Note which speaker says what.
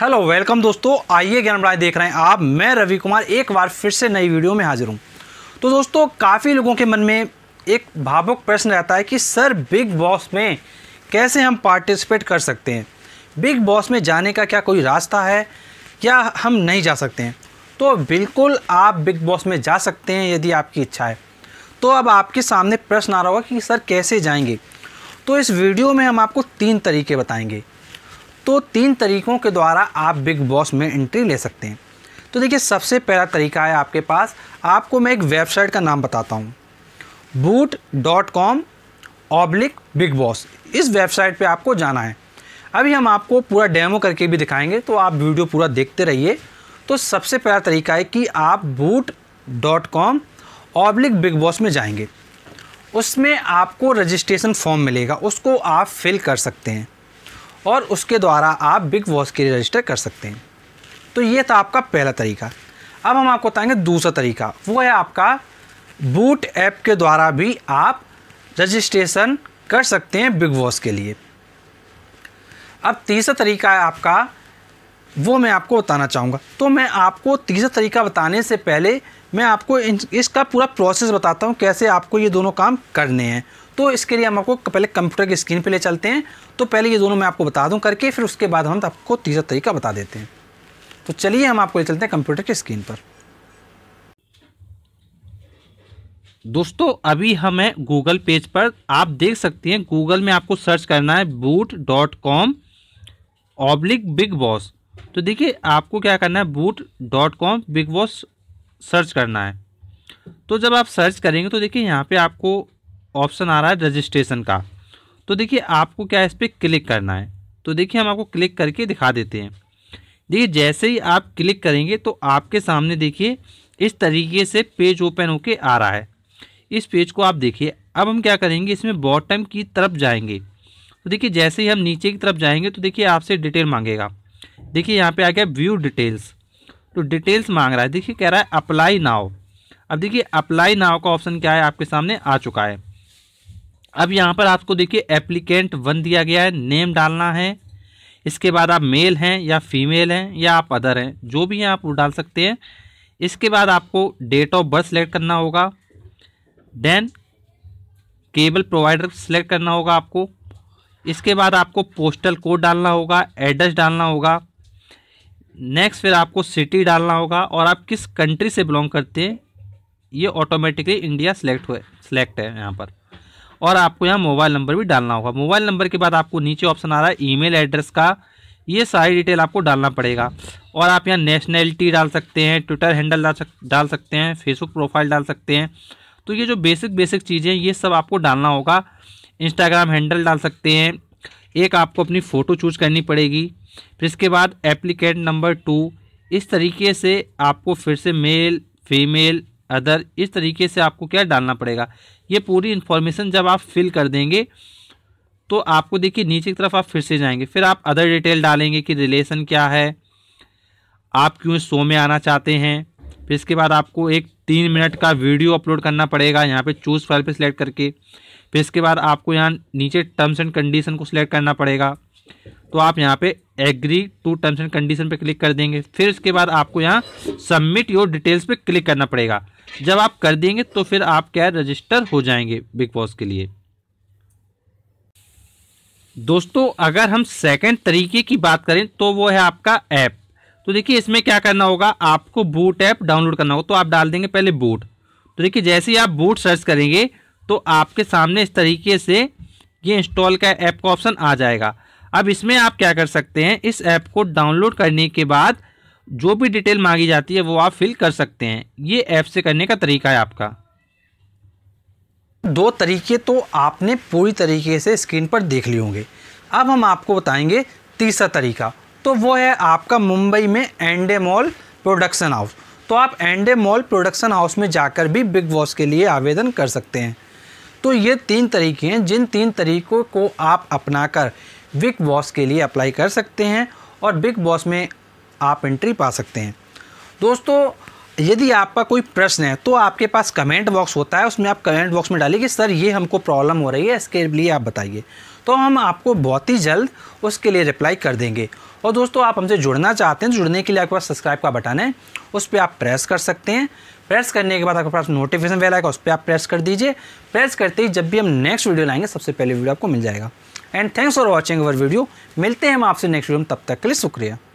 Speaker 1: hello welcome दोस्तों आइए ज्ञान राय देख रहे हैं आप मैं रवि कुमार एक बार फिर से नई वीडियो में हाजिर हूँ तो दोस्तों काफ़ी लोगों के मन में एक भावुक प्रश्न रहता है कि सर बिग बॉस में कैसे हम पार्टिसिपेट कर सकते हैं बिग बॉस में जाने का क्या कोई रास्ता है या हम नहीं जा सकते हैं तो बिल्कुल आप बिग बॉस में जा सकते हैं यदि आपकी इच्छा है तो अब आपके सामने प्रश्न आ रहा होगा कि सर कैसे जाएंगे तो इस वीडियो में हम आपको तीन तरीके बताएंगे तो तीन तरीक़ों के द्वारा आप बिग बॉस में एंट्री ले सकते हैं तो देखिए सबसे पहला तरीका है आपके पास आपको मैं एक वेबसाइट का नाम बताता हूँ boot dot com oblique big boss इस वेबसाइट पे आपको जाना है अभी हम आपको पूरा डेमो करके भी दिखाएंगे तो आप वीडियो पूरा देखते रहिए तो सबसे पहला तरीका है कि आप boot dot com oblique big boss में जाएंगे उसमें आपको रजिस्ट्रेशन फॉर्म मिलेगा उसको आप फिल कर सकते हैं और उसके द्वारा आप बिग बॉस के लिए रजिस्टर कर सकते हैं तो ये था आपका पहला तरीका अब हम आपको बताएंगे दूसरा तरीका वो है आपका बूट ऐप के द्वारा भी आप रजिस्ट्रेशन कर सकते हैं बिग बॉस के लिए अब तीसरा तरीका है आपका वो मैं आपको बताना चाहूँगा तो मैं आपको तीसरा तरीका बताने से पहले मैं आपको इसका पूरा प्रोसेस बताता हूँ कैसे आपको ये दोनों काम करने हैं तो इसके लिए हम आपको पहले कंप्यूटर की स्क्रीन पे ले चलते हैं तो पहले ये दोनों मैं आपको बता दूं करके फिर उसके बाद हम आपको तीसरा तरीका बता देते हैं तो चलिए हम आपको ले चलते हैं कंप्यूटर की स्क्रीन पर दोस्तों अभी हमें गूगल पेज पर आप देख सकते हैं गूगल में आपको सर्च करना है boot dot com oblique big boss तो देखिए आपको क्या करना है boot dot com big boss search करना है तो जब आप सर्च करेंगे तो देखिए यहाँ पे आपको ऑप्शन आ रहा है रजिस्ट्रेशन का तो देखिए आपको क्या इस पर क्लिक करना है तो देखिए हम आपको क्लिक करके दिखा देते हैं देखिए जैसे ही आप क्लिक करेंगे तो आपके सामने देखिए इस तरीके से पेज ओपन होके आ रहा है इस पेज को आप देखिए अब हम क्या करेंगे इसमें बॉटम की तरफ जाएंगे तो देखिए जैसे ही हम नीचे की तरफ जाएंगे तो देखिए आपसे डिटेल मांगेगा देखिए यहाँ पे आ गया व्यू डिटेल्स तो डिटेल्स मांग रहा है देखिए कह रहा है अप्लाई नाव अब देखिए अप्लाई नाव का ऑप्शन क्या है आपके सामने आ चुका है अब यहाँ पर आपको देखिए एप्लीकेंट वन दिया गया है नेम डालना है इसके बाद आप मेल हैं या फीमेल हैं या आप अदर हैं जो भी हैं आप वो डाल सकते हैं इसके बाद आपको डेट ऑफ बर्थ सेलेक्ट करना होगा देन केबल प्रोवाइडर सेलेक्ट करना होगा आपको इसके बाद आपको पोस्टल कोड डालना होगा एड्रेस डालना होगा नेक्स्ट फिर आपको सिटी डालना होगा और आप किस कंट्री से बिलोंग करते हैं ये ऑटोमेटिकली इंडिया सेलेक्ट हुए सेलेक्ट है यहाँ पर और आपको यहाँ मोबाइल नंबर भी डालना होगा मोबाइल नंबर के बाद आपको नीचे ऑप्शन आ रहा है ईमेल एड्रेस का ये सारी डिटेल आपको डालना पड़ेगा और आप यहाँ नेशनैलिटी डाल सकते हैं ट्विटर हैंडल डाल सक डाल सकते हैं फेसबुक प्रोफाइल डाल सकते हैं तो ये जो बेसिक बेसिक चीज़ें ये सब आपको डालना होगा इंस्टाग्राम हैंडल डाल सकते हैं एक आपको अपनी फ़ोटो चूज करनी पड़ेगी फिर इसके बाद एप्लीकेट नंबर टू इस तरीके से आपको फिर से मेल फीमेल अदर इस तरीके से आपको क्या डालना पड़ेगा ये पूरी इन्फॉर्मेशन जब आप फिल कर देंगे तो आपको देखिए नीचे की तरफ आप फिर से जाएंगे फिर आप अदर डिटेल डालेंगे कि रिलेशन क्या है आप क्यों शो में आना चाहते हैं फिर इसके बाद आपको एक तीन मिनट का वीडियो अपलोड करना पड़ेगा यहाँ पे चूज़ फाइल पे सिलेक्ट करके फिर इसके बाद आपको यहाँ नीचे टर्म्स एंड कंडीशन को सिलेक्ट करना पड़ेगा तो आप यहाँ पे agree to terms and condition पे क्लिक कर देंगे फिर इसके बाद आपको यहाँ सबमिट योर डिटेल्स पे क्लिक करना पड़ेगा जब आप कर देंगे तो फिर आप क्या रजिस्टर हो जाएंगे बिग बॉस के लिए दोस्तों अगर हम सेकंड तरीके की बात करें तो वो है आपका ऐप तो देखिए इसमें क्या करना होगा आपको बूट ऐप डाउनलोड करना होगा तो आप डाल देंगे पहले बूट तो देखिए जैसे ही आप बूट सर्च करेंगे तो आपके सामने इस तरीके से ये इंस्टॉल का ऐप का ऑप्शन आ जाएगा अब इसमें आप क्या कर सकते हैं इस ऐप को डाउनलोड करने के बाद जो भी डिटेल मांगी जाती है वो आप फिल कर सकते हैं ये ऐप से करने का तरीका है आपका दो तरीके तो आपने पूरी तरीके से स्क्रीन पर देख लिए होंगे अब हम आपको बताएंगे तीसरा तरीका तो वो है आपका मुंबई में एंडे मॉल प्रोडक्शन हाउस तो आप एंडे मॉल प्रोडक्शन हाउस में जाकर भी बिग बॉस के लिए आवेदन कर सकते हैं तो ये तीन तरीके हैं जिन तीन तरीकों को आप अपनाकर बिग बॉस के लिए अप्लाई कर सकते हैं और बिग बॉस में आप एंट्री पा सकते हैं दोस्तों यदि आपका कोई प्रश्न है तो आपके पास कमेंट बॉक्स होता है उसमें आप कमेंट बॉक्स में डालिए कि सर ये हमको प्रॉब्लम हो रही है इसके लिए आप बताइए तो हम आपको बहुत ही जल्द उसके लिए रिप्लाई कर देंगे और दोस्तों आप हमसे जुड़ना चाहते हैं तो जुड़ने के लिए आपके पास सब्सक्राइब का बटन है उस पर आप प्रेस कर सकते हैं प्रेस करने के बाद आपके पास नोटिफिकेशन वेल आएगा उस पर आप प्रेस कर दीजिए प्रेस करते ही जब भी हम नेक्स्ट वीडियो लाएंगे सबसे पहले वीडियो आपको मिल जाएगा and thanks for watching our video मिलते हैं हम आपसे नेक्स्ट वीडियो में तब तक के लिए शुक्रिया